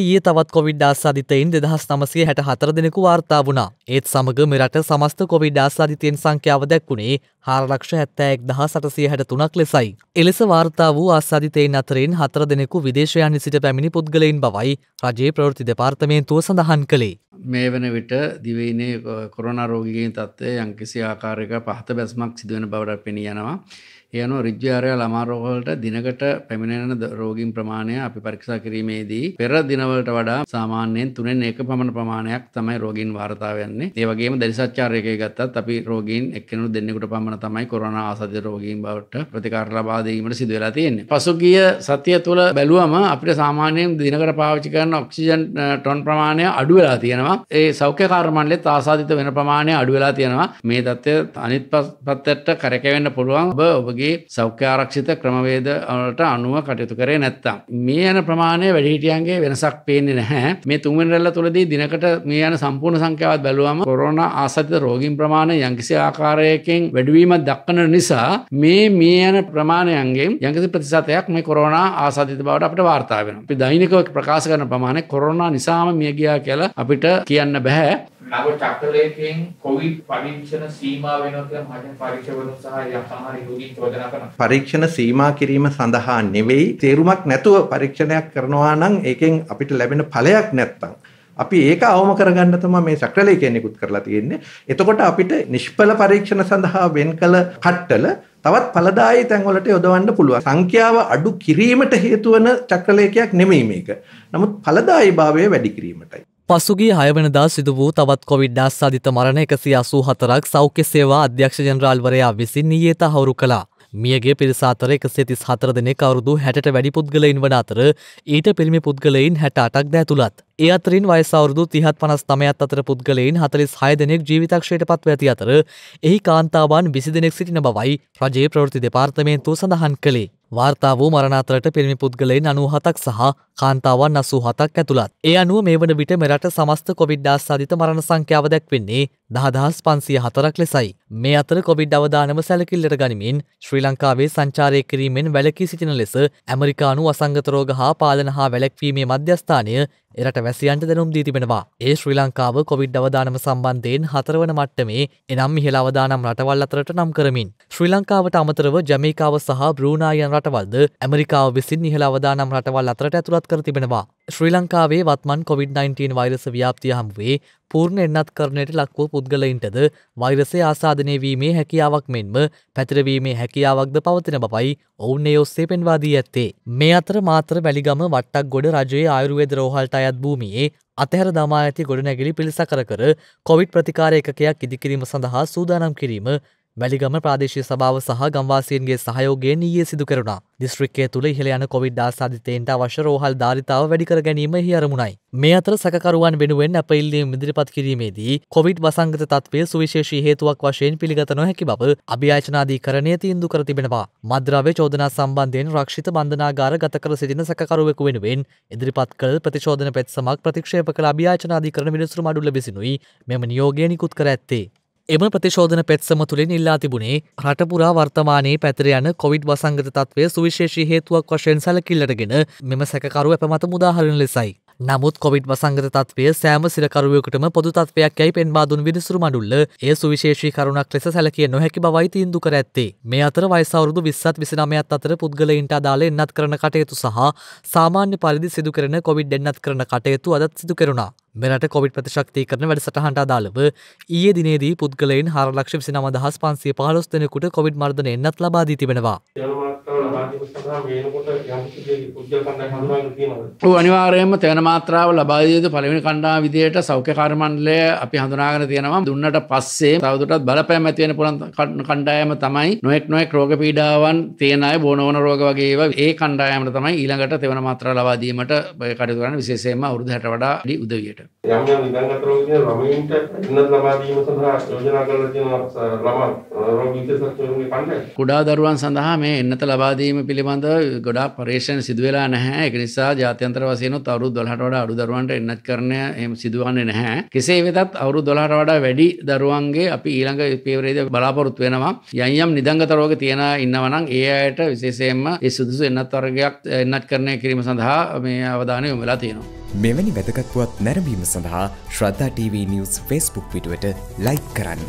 ඒ තවත් කොවිඩ්ඩා සාධිතයින් දෙදහස් නමසේ හැට හතර දෙනෙකු වාර්තා වුණා ඒත් සමඟ මෙරට සමස්ත කොවිඩ්ඩා සාධිතයෙන් සංඛ්‍යාව දැක්වුණේ හාරලක්ෂ හැත්තෑක් දහ සටසය හැට තුනක් ලෙසයි. එලෙස වාර්තා වූ අසාධිතයෙන් අතරෙන් හතර දෙනෙකු විදේශයනි සිට පැමිණි පුද්ගලයින් බවයි රජයේ ප්‍රවෘති දෙපාර්තමේන්තුව සඳහන් කළේ. මේ වන විට දිවයිනේ කොරනරෝගීගෙන් තත්ත්වය යංකිසි ආකාරයක පහත බැස්මක් සිදුවන බවට පෙනී යනවා. යනු රිජ්‍යාරයල් අමාරෝහලට දිනකට පැමිණෙන රෝගීන් ප්‍රමාණය අපි පරික්ෂා කිරීමේදී පෙර දිනවලට වඩා සාමාන්‍යයෙන් තුනෙන් එක පමණ ප්‍රමාණයක් තමයි රෝගීන් වාර්තාාවයන්නේ ඒවගේම දැරිසච්චාරයක ගත්තත් අපි රෝගීන් එක්කනු දෙන්නෙකුට පමණ තමයි කොරන ආසධ්‍ය රෝගීන් බවට ප්‍රතිකාර ලබාදීමට සිදුවෙලා තියෙන්නේ පසුගිය සතිය තුළ බැලුවම අපිට සාමාන්‍යයෙන් දිනකට පාවිච්චි කරන ඔක්සිජන් ටොන් ප්‍රමාණය අඩුවෙලා තියෙනවා ඒ සෞඛ්‍ය කාර්මණ්ඩලෙත් ආසාධිත වෙන ප්‍රමාණය අඩුවෙලා තියෙනවා මේ තත්ත්වය අනිත් පත්තට කරකවෙන්න පුළුවන් ඔබ ඔබගේ වගේ සෞඛ්‍යාරක්ෂිත ක්‍රමවේද වලට අනුව කටයුතු කරේ නැත්තම්. මේ යන ප්‍රමාණය වැඩිහිටියන්ගේ වෙනසක් පේන්නේ නැහැ. මේ තුන්වෙනි රැල්ල තුලදී දිනකට මේ යන සම්පූර්ණ සංඛ්‍යාවත් බැලුවම කොරෝනා ආසාදිත රෝගීන් ප්‍රමාණය යම්කිසි ආකාරයකින් වැඩිවීමක් දක්වන නිසා මේ මේ යන ප්‍රමාණයන්ගෙන් යම්කිසි ප්‍රතිශතයක් මේ කොරෝනා ආසාදිත බවට අපිට වාර්තා වෙනවා. අපි දෛනිකව ප්‍රකාශ කරන ප්‍රමාණය කොරෝනා නිසාම මිය ගියා කියලා අපිට කියන්න බෑ. නව චක්‍රලේඛයෙන් කොවිඩ් පරීක්ෂණ සීමා වෙනවා කියලා මහජන පරීක්ෂකවරුන් සහ යක්හාරි රෝගීන් චෝදනා කරනවා. පරීක්ෂණ සීමා කිරීම සඳහා නෙවෙයි තේරුමක් නැතුව පරීක්ෂණයක් කරනවා නම් ඒකෙන් අපිට ලැබෙන ඵලයක් නැත්තම් අපි ඒක අවම කරගන්න තමයි මේ සක්‍රලේඛය නිකුත් කරලා තියෙන්නේ. එතකොට අපිට නිෂ්පල පරීක්ෂණ සඳහා වෙන් කළ කට්ටල තවත් ඵලදායී තැන්වලට යොදවන්න පුළුවන්. සංඛ්‍යාව අඩු කිරීමට හේතු වන චක්‍රලේඛයක් නෙමෙයි මේක. නමුත් ඵලදායීභාවය වැඩි කිරීමටයි. පසුගේ හයවනදා සිදු වූ තවත් කොවිඩ් ආස්සාධිත මරණ එකසි අසූ හතරක් සෞඛ්‍ය සේවා අධ්‍යක්ෂ ජනරාල්වරයා විසින් නීයේ තහවුරු කළා. මියගේ පිරිසාතර එකසේ තිස් හතර දෙනෙ කවරුදු හැට වැඩි පුද්ගලයින් වන අතර ඊට පිල්මි පුද්ගලයින් හැට අටක් දැතුළත්. ඒ අතරින් වයසවරුදු තිහත් පනස් තමයත් අතර පුද්ගලයින් හතලිස් හය දෙනෙක් ජීවිතක්ෂයට පත්ව ඇති අතර එහි කාන්තාවන් විසි දෙනෙක් සිටින බවයි රජයේ ප්‍රවෘති දෙපාර්තමේන්තු සඳහන් කළේ. වාර්තා වූ මරණාතරට පිරිමි පුද්ගලයින් අනුහතක් සහ කාන්තාවන් අසූ හතක් ඇතුළත්. ඒ අනුව මේ වන විට මෙරට සමස්ත කොවිඩ්ඩාස් අධිත මරණ සංඛ්‍යාව දැක්වෙන්නේ දහදහස් පන්සිය හතරක් ලෙසයි. මේ අතර කොවිඩ් අවධානම සැලකිල්ලට ගනිමින් ශ්‍රී ලංකාවේ සංචාරය කිරීමෙන් වැලකී සිටින ලෙස ඇමරිකානු අසංගතරෝග හා පාලන හා වැලැක්වීමේ මධ්‍යස්ථානය එරට වැසියන්ට දැනුම් දී තිබෙනවා. ඒ ශ්‍රී ලංකාව කොවිඩ් අවදානම සම්බන්ධයෙන් හතරවන මට්ටමේ එනම් ඉහළ අවදානම් රටවල් අතරට නම් කරමින්. ශ්‍රී ලංකාවට අමතරව ජමේකාව සහ බ්‍රූනායන් රටවල්ද ඇමරිකාව විසින් ඉහළ අවදානම් රටවල් අතරට ඇතුළත් කර තිබෙනවා. ශ්‍රී ලංකාවේ වත්මන් COොVID-19 වෛරස ව්‍යාපතිය හමුවේ පූර්ණ එන්නත් කරණයට ලක්වූ පුද්ගලයින්ටද වෛරසේ ආසාධනය වීමේ හැකියාවක් මෙන්ම පැතිරවීමේ හැකියාවක්ද පවතින බවයි ඔවුන් ඒ ඔස්සේ පෙන්වා දී ඇත්තේ. මේ අතර මාත්‍ර වැලිගම වට්ටක් ගොඩ රජයේ ආයුරුවේද රෝහල්ට අයත් භූමියේ අතහැර දමා ඇති ගොඩනැගිලි පිළිසකර කර කොවිඩ් ප්‍රතිකාර එකකයක් ඉදිකිරීම සඳහා සූදානම් කිරීම වැලිගම ප්‍රාදේශය සභාව සහ ගම්වාසයන්ගේ සහයෝගයෙන් ඊයේ සිදු කරුණා. දිස්ත්‍රික්කය තුළ ඉහළ යන කොවිඩ් ආසාධිතයන්ට අවශ්‍ය රෝහල් ධාරිතාව වැඩි කර ගැනීම එහි අරමුණයි. මේ අතර සැකකරුවන් වෙනුවෙන් අප ඉල්ලීම් ඉදිරිපත් කිරීමේදී කොවිඩ් වසංගත තත්ත්වය සුවිශේෂී හේතුවක් වශයෙන් පිළිගත නොහැකි බව අභියාචනාධීකරණය තීන්දු කර තිබෙනවා. මද්‍රව්‍ය චෝදනා සම්බන්ධයෙන් රක්ෂිත බන්ධනාගාර ගත කර සිටින සැකකරුවෙකු වෙනුවෙන් ඉදිරිපත් කළ ප්‍රතිශෝධන පෙත්සමක් ප්‍රතික්ෂේප කළ අභියාචනාධීකරණ මිනිසුරු මඩුල්ල විසිනුයි මෙම නියෝගය නිකුත් කර ඇත්තේ. එම ප්‍රතිශෝධන පෙත්සම තුළින් ඉල්ලා තිබුණේ රටපුරා වර්තමානයේ පැතර යන කොවිඩ් වසංගත තත්වය සුවිශේෂී හේතුවක් වශයෙන් සැලකිල්ලටගෙන මෙම සැකරු අපමත මුදාහරණ ලෙසයි. නමුත් කොවිඩ් වසංගත තත්වය සෑම සිරකරුවකටම පොදු තත්වයක් යැයි පෙන්වා දුන් විනිසුරු මඩුල්ල ඒ සුවිශේෂී කරුණක් ලෙස සැලකිය නොහැකි බවයි තීන්දු කර ඇත්තේ. මේ අතර වයසවරුදු විස්සත් විසිනමයත් අතර පුද්ගලයින්ට අදාළ එන්නත් කරන කටයුතු සහ සාමාන්‍ය පරිදි සිදු කරන කොවිඩ් එන්නත් කරන කටයුතු අදත් සිදු කෙරුණා. මෙරට කොවිඩ් ප්‍රතිශක්ති කරන වැඩසටහන්ට අදාළව ඊයේ දිනේදී පුද්ගලයින් හාරලක්ෂ විසි නමදහස් පන්සිය පහලොස් දෙනෙකුට කොවිඩ් මර්ධන එන්නත් ලබාදී තිබෙනවා. ඔව් අනිවාර්යයෙන්ම තේන මාත්‍රාව ලබා දිය යුතු පළවෙනි කණ්ඩායම විදියට සෞඛ්‍ය කාර්ය මණ්ඩලය අපි හඳුනාගෙන තියෙනවා දුන්නට පස්සේ තවදුරටත් බලපෑම් ඇති වෙන පුළුවන් කණ්ඩායම තමයි නොඑක් නොඑක් රෝග පීඩාවන් තියෙන අය බොනවන රෝග වගේ ඒවා ඒ කණ්ඩායමට තමයි ඊළඟට තෙවන මාත්‍රාව ලබා දීමට කටයුතු කරන්න විශේෂයෙන්ම අවුරුදු 60ට වඩා අඩි උදවියට යම් යම් නිදන්ගත රෝගීන් ළමයින්ට ඉන්නත් ලබා දීම සඳහා යෝජනා කරලා තියෙනවා ළමා රෝගීන්ට සත්‍යෝගී කණ්ඩායම කුඩා දරුවන් සඳහා මේ එන්නත ලබා ලබාදීම පිළිබඳ ගොඩා පර්ේෂණ සිදුවෙලා නැහැ එක නිසා ජාත්‍යන්තර වසයනොත් අවරු දොලහට වඩා අඩු දරුවන්ට එන්නත් කරනය එම සිදුවන්නේ නැහැ කෙසේ වෙතත් අවරු දොලහට වඩා වැඩි දරුවන්ගේ අපි ඊළඟ පේවරේද බලාපොරොත් වෙනවා යම් නිදංගතරෝග තියෙන ඉන්නවනම් ඒ අයට විශේෂයෙන්ම ඒ සුදුසු එන්නත් වර්ගයක් එන්නත් කරණය කිරීම සඳහා මේ අවධානය යොමලා තියෙනවා. මෙවැනි වැදගත්වත් නැරඹීම සඳහා ශ්‍රද්ධා TV නිවස් ෆස්බුක් පිටුවට ලයික් කරන්න.